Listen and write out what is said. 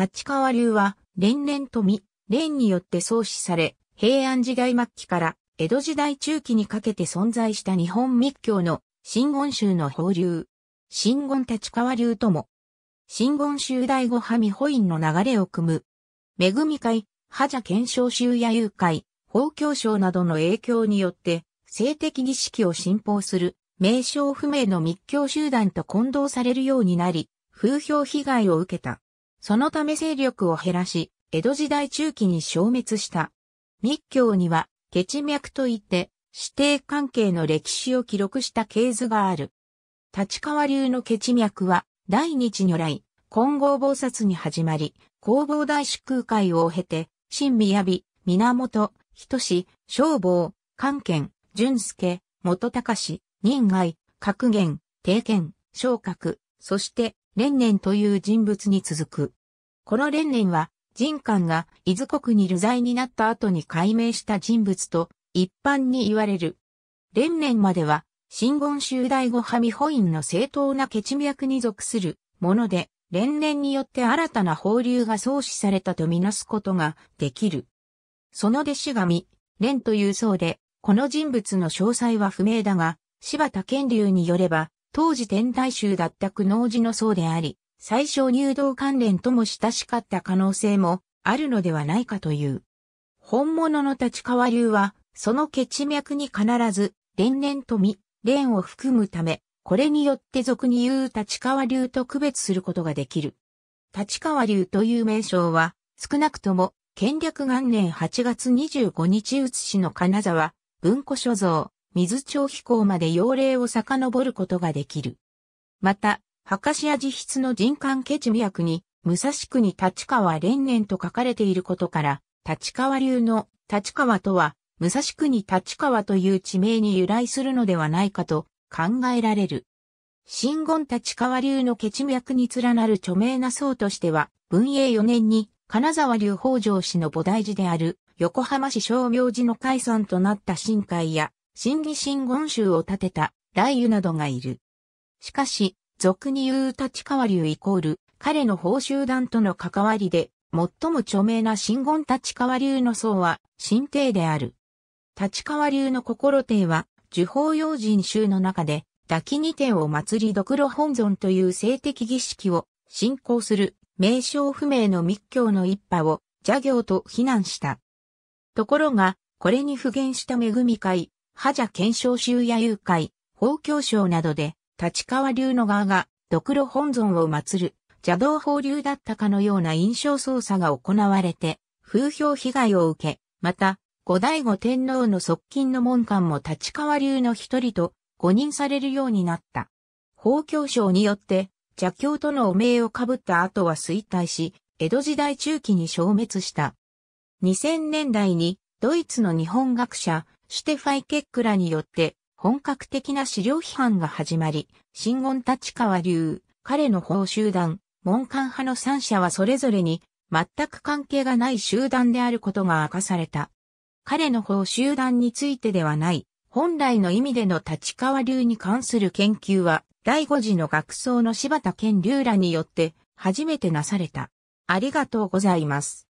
立川流は、連連富、連によって創始され、平安時代末期から江戸時代中期にかけて存在した日本密教の新言宗の法流。新言立川流とも、新言宗第五波未保院の流れを組む。恵み会、覇者検証宗や誘拐、法教省などの影響によって、性的儀式を信奉する、名称不明の密教集団と混同されるようになり、風評被害を受けた。そのため勢力を減らし、江戸時代中期に消滅した。密教には、ケチ脈といって、指定関係の歴史を記録した系図がある。立川流のケチ脈は、第日如来、金剛菩薩に始まり、弘法大師空海を経て、新宮美、源、人志、消防、関健、淳介、元隆、任外、格言、定見、昇格、そして、連年という人物に続く。この連年は、人間が伊豆国に流罪になった後に改名した人物と一般に言われる。連年までは、新言宗大語派美保院の正当な血脈に属するもので、連年によって新たな法流が創始されたとみなすことができる。その弟子神、連という僧で、この人物の詳細は不明だが、柴田健流によれば、当時天台宗だった苦悩寺の僧であり、最小入道関連とも親しかった可能性もあるのではないかという。本物の立川流は、その血脈に必ず、連年富、連を含むため、これによって俗に言う立川流と区別することができる。立川流という名称は、少なくとも、建略元年8月25日写しの金沢、文庫所蔵、水町飛行まで要例を遡ることができる。また、博士屋自筆の人間ケチミ役に、武蔵区に立川連年と書かれていることから、立川流の立川とは、武蔵区に立川という地名に由来するのではないかと考えられる。新言立川流のケチ脈に連なる著名な層としては、文永4年に金沢流北条氏の菩提寺である横浜市商業寺の解散となった新海や、真理真言宗を建てた雷雨などがいる。しかし、俗に言う立川流イコール、彼の報酬団との関わりで、最も著名な真言立川流の僧は、神帝である。立川流の心帝は、受法用人宗の中で、抱きに帝を祭り独く本尊という性的儀式を信仰する名称不明の密教の一派を邪行と非難した。ところが、これに不言した恵み会、覇者検証集や誘拐、法教省などで、立川流の側が、ドクロ本尊を祀る、邪道法流だったかのような印象操作が行われて、風評被害を受け、また、後醍醐天皇の側近の門官も立川流の一人と誤認されるようになった。法教省によって、邪教との汚名をかぶった後は衰退し、江戸時代中期に消滅した。2000年代に、ドイツの日本学者、シュテファイ・ケックらによって本格的な資料批判が始まり、新言立川流、彼の法集団、門官派の三者はそれぞれに全く関係がない集団であることが明かされた。彼の法集団についてではない、本来の意味での立川流に関する研究は、第五次の学僧の柴田健流らによって初めてなされた。ありがとうございます。